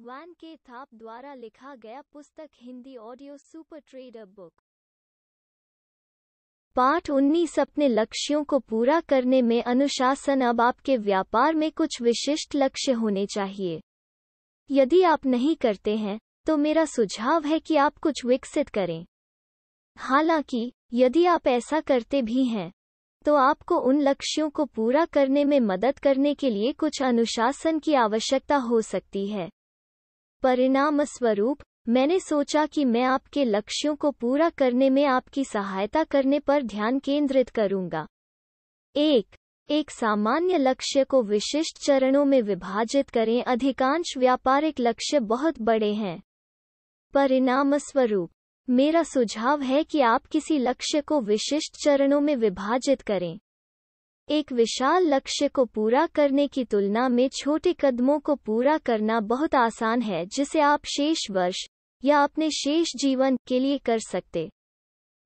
van के थाप द्वारा लिखा गया पुस्तक Hindi audio super trader book पाठ 19 अपने लक्ष्यों को पूरा करने में अनुशासन अब आपके व्यापार में कुछ विशिष्ट लक्ष्य होने चाहिए यदि आप नहीं करते हैं तो मेरा सुझाव है कि आप कुछ विकसित करें हालांकि यदि आप ऐसा करते भी हैं तो आपको उन लक्ष्यों को पूरा करने में मदद करने के लिए कुछ अनुशासन की आवश्यकता हो सकती है परिणामस्वरूप मैंने सोचा कि मैं आपके लक्ष्यों को पूरा करने में आपकी सहायता करने पर ध्यान केंद्रित करूंगा एक एक सामान्य लक्ष्य को विशिष्ट चरणों में विभाजित करें अधिकांश व्यापारिक लक्ष्य बहुत बड़े हैं परिणामस्वरूप मेरा सुझाव है कि आप किसी लक्ष्य को विशिष्ट चरणों में विभाजित करें एक विशाल लक्ष्य को पूरा करने की तुलना में छोटे कदमों को पूरा करना बहुत आसान है जिसे आप शेष वर्ष या अपने शेष जीवन के लिए कर सकते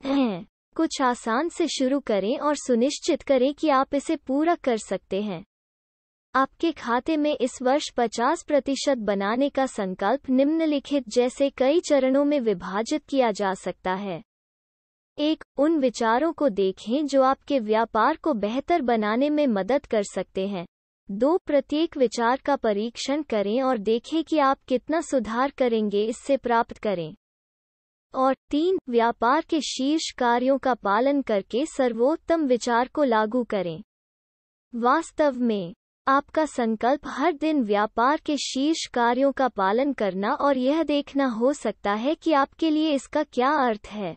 हैं कुछ आसान से शुरू करें और सुनिश्चित करें कि आप इसे पूरा कर सकते हैं आपके खाते में इस वर्ष 50 प्रतिशत बनाने का संकल्प निम्नलिखित जैसे कई चरणों में विभाजित किया जा सकता है एक उन विचारों को देखें जो आपके व्यापार को बेहतर बनाने में मदद कर सकते हैं दो प्रत्येक विचार का परीक्षण करें और देखें कि आप कितना सुधार करेंगे इससे प्राप्त करें और तीन व्यापार के शीर्ष कार्यों का पालन करके सर्वोत्तम विचार को लागू करें वास्तव में आपका संकल्प हर दिन व्यापार के शीर्ष कार्यों का पालन करना और यह देखना हो सकता है कि आपके लिए इसका क्या अर्थ है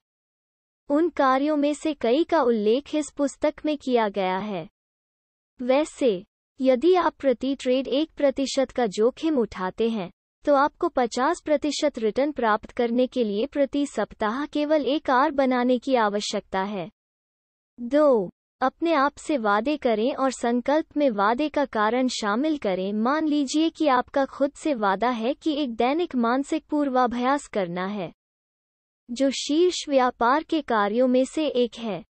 उन कार्यों में से कई का उल्लेख इस पुस्तक में किया गया है वैसे यदि आप प्रति ट्रेड एक प्रतिशत का जोखिम उठाते हैं तो आपको 50 प्रतिशत रिटर्न प्राप्त करने के लिए प्रति सप्ताह केवल एक आर बनाने की आवश्यकता है दो अपने आप से वादे करें और संकल्प में वादे का कारण शामिल करें मान लीजिए कि आपका खुद से वादा है कि एक दैनिक मानसिक पूर्वाभ्यास करना है जो शीर्ष व्यापार के कार्यों में से एक है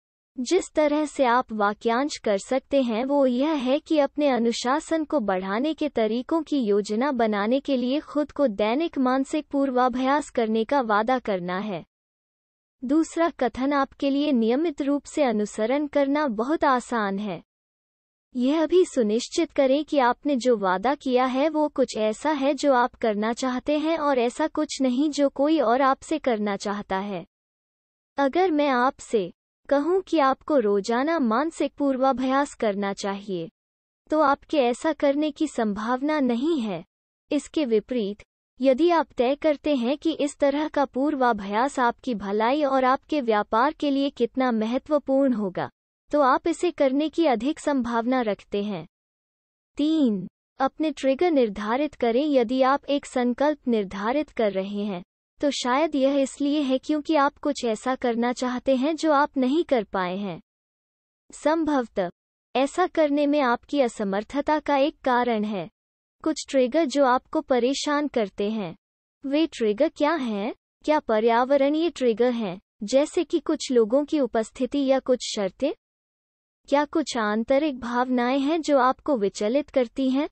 जिस तरह से आप वाक्यांश कर सकते हैं वो यह है कि अपने अनुशासन को बढ़ाने के तरीकों की योजना बनाने के लिए खुद को दैनिक मानसिक पूर्वाभ्यास करने का वादा करना है दूसरा कथन आपके लिए नियमित रूप से अनुसरण करना बहुत आसान है यह भी सुनिश्चित करें कि आपने जो वादा किया है वो कुछ ऐसा है जो आप करना चाहते हैं और ऐसा कुछ नहीं जो कोई और आपसे करना चाहता है अगर मैं आपसे कहूं कि आपको रोजाना मानसिक पूर्वाभ्यास करना चाहिए तो आपके ऐसा करने की संभावना नहीं है इसके विपरीत यदि आप तय करते हैं कि इस तरह का पूर्वाभ्यास आपकी भलाई और आपके व्यापार के लिए कितना महत्वपूर्ण होगा तो आप इसे करने की अधिक संभावना रखते हैं तीन अपने ट्रिगर निर्धारित करें यदि आप एक संकल्प निर्धारित कर रहे हैं तो शायद यह इसलिए है क्योंकि आप कुछ ऐसा करना चाहते हैं जो आप नहीं कर पाए हैं संभवतः ऐसा करने में आपकी असमर्थता का एक कारण है कुछ ट्रिगर जो आपको परेशान करते हैं वे ट्रिगर क्या हैं क्या पर्यावरणीय ट्रिगर हैं जैसे कि कुछ लोगों की उपस्थिति या कुछ शर्तें क्या कुछ आंतरिक भावनाएं हैं जो आपको विचलित करती हैं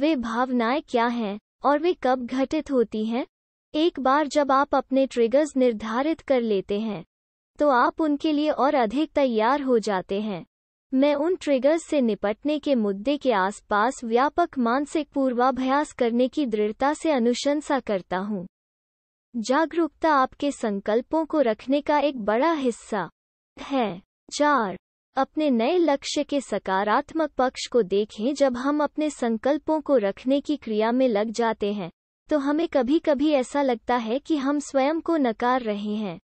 वे भावनाएं क्या हैं और वे कब घटित होती हैं एक बार जब आप अपने ट्रिगर्स निर्धारित कर लेते हैं तो आप उनके लिए और अधिक तैयार हो जाते हैं मैं उन ट्रिगर्स से निपटने के मुद्दे के आसपास व्यापक मानसिक पूर्वाभ्यास करने की दृढ़ता से अनुशंसा करता हूं जागरूकता आपके संकल्पों को रखने का एक बड़ा हिस्सा है चार अपने नए लक्ष्य के सकारात्मक पक्ष को देखें जब हम अपने संकल्पों को रखने की क्रिया में लग जाते हैं तो हमें कभी कभी ऐसा लगता है कि हम स्वयं को नकार रहे हैं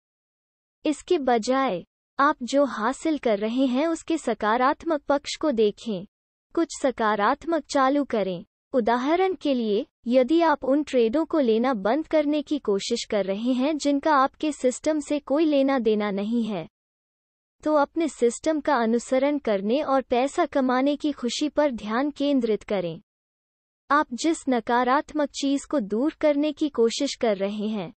इसके बजाय आप जो हासिल कर रहे हैं उसके सकारात्मक पक्ष को देखें कुछ सकारात्मक चालू करें उदाहरण के लिए यदि आप उन ट्रेडों को लेना बंद करने की कोशिश कर रहे हैं जिनका आपके सिस्टम से कोई लेना देना नहीं है तो अपने सिस्टम का अनुसरण करने और पैसा कमाने की खुशी पर ध्यान केंद्रित करें आप जिस नकारात्मक चीज को दूर करने की कोशिश कर रहे हैं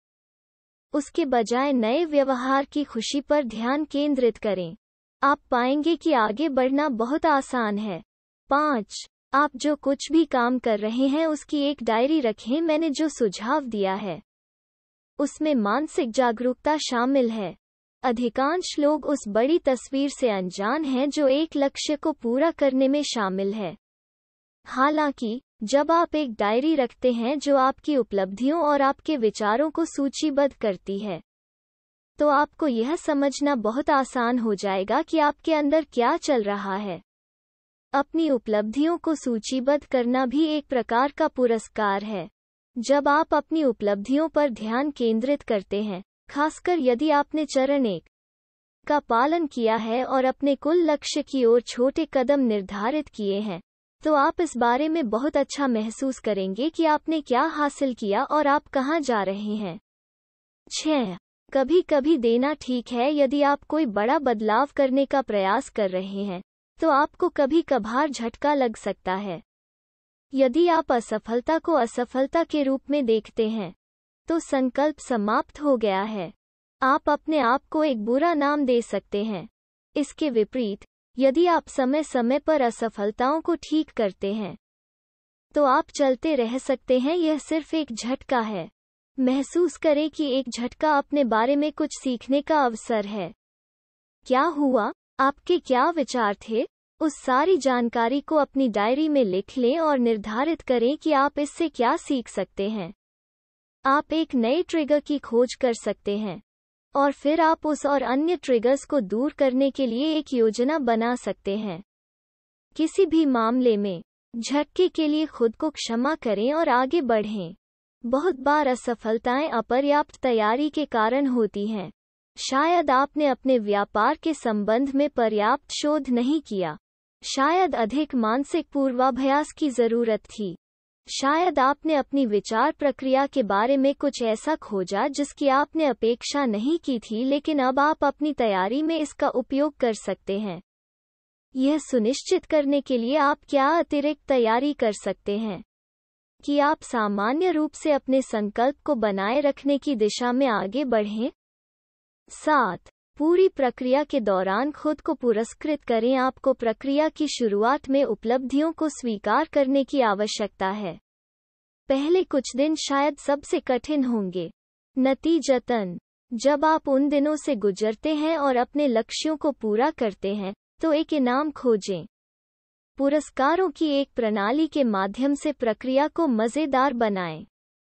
उसके बजाय नए व्यवहार की खुशी पर ध्यान केंद्रित करें आप पाएंगे कि आगे बढ़ना बहुत आसान है पाँच आप जो कुछ भी काम कर रहे हैं उसकी एक डायरी रखें मैंने जो सुझाव दिया है उसमें मानसिक जागरूकता शामिल है अधिकांश लोग उस बड़ी तस्वीर से अनजान हैं जो एक लक्ष्य को पूरा करने में शामिल है हालांकि जब आप एक डायरी रखते हैं जो आपकी उपलब्धियों और आपके विचारों को सूचीबद्ध करती है तो आपको यह समझना बहुत आसान हो जाएगा कि आपके अंदर क्या चल रहा है अपनी उपलब्धियों को सूचीबद्ध करना भी एक प्रकार का पुरस्कार है जब आप अपनी उपलब्धियों पर ध्यान केंद्रित करते हैं खासकर यदि आपने चरण एक का पालन किया है और अपने कुल लक्ष्य की ओर छोटे कदम निर्धारित किए हैं तो आप इस बारे में बहुत अच्छा महसूस करेंगे कि आपने क्या हासिल किया और आप कहाँ जा रहे हैं छह कभी कभी देना ठीक है यदि आप कोई बड़ा बदलाव करने का प्रयास कर रहे हैं तो आपको कभी कभार झटका लग सकता है यदि आप असफलता को असफलता के रूप में देखते हैं तो संकल्प समाप्त हो गया है आप अपने आप को एक बुरा नाम दे सकते हैं इसके विपरीत यदि आप समय समय पर असफलताओं को ठीक करते हैं तो आप चलते रह सकते हैं यह सिर्फ एक झटका है महसूस करें कि एक झटका अपने बारे में कुछ सीखने का अवसर है क्या हुआ आपके क्या विचार थे उस सारी जानकारी को अपनी डायरी में लिख लें और निर्धारित करें कि आप इससे क्या सीख सकते हैं आप एक नए ट्रिगर की खोज कर सकते हैं और फिर आप उस और अन्य ट्रिगर्स को दूर करने के लिए एक योजना बना सकते हैं किसी भी मामले में झटके के लिए खुद को क्षमा करें और आगे बढ़ें बहुत बार असफलताएं अपर्याप्त तैयारी के कारण होती हैं शायद आपने अपने व्यापार के संबंध में पर्याप्त शोध नहीं किया शायद अधिक मानसिक पूर्वाभ्यास की जरूरत थी शायद आपने अपनी विचार प्रक्रिया के बारे में कुछ ऐसा खोजा जिसकी आपने अपेक्षा नहीं की थी लेकिन अब आप अपनी तैयारी में इसका उपयोग कर सकते हैं यह सुनिश्चित करने के लिए आप क्या अतिरिक्त तैयारी कर सकते हैं कि आप सामान्य रूप से अपने संकल्प को बनाए रखने की दिशा में आगे बढ़ें सात पूरी प्रक्रिया के दौरान खुद को पुरस्कृत करें आपको प्रक्रिया की शुरुआत में उपलब्धियों को स्वीकार करने की आवश्यकता है पहले कुछ दिन शायद सबसे कठिन होंगे नतीजतन जब आप उन दिनों से गुजरते हैं और अपने लक्ष्यों को पूरा करते हैं तो एक इनाम खोजें पुरस्कारों की एक प्रणाली के माध्यम से प्रक्रिया को मज़ेदार बनाएं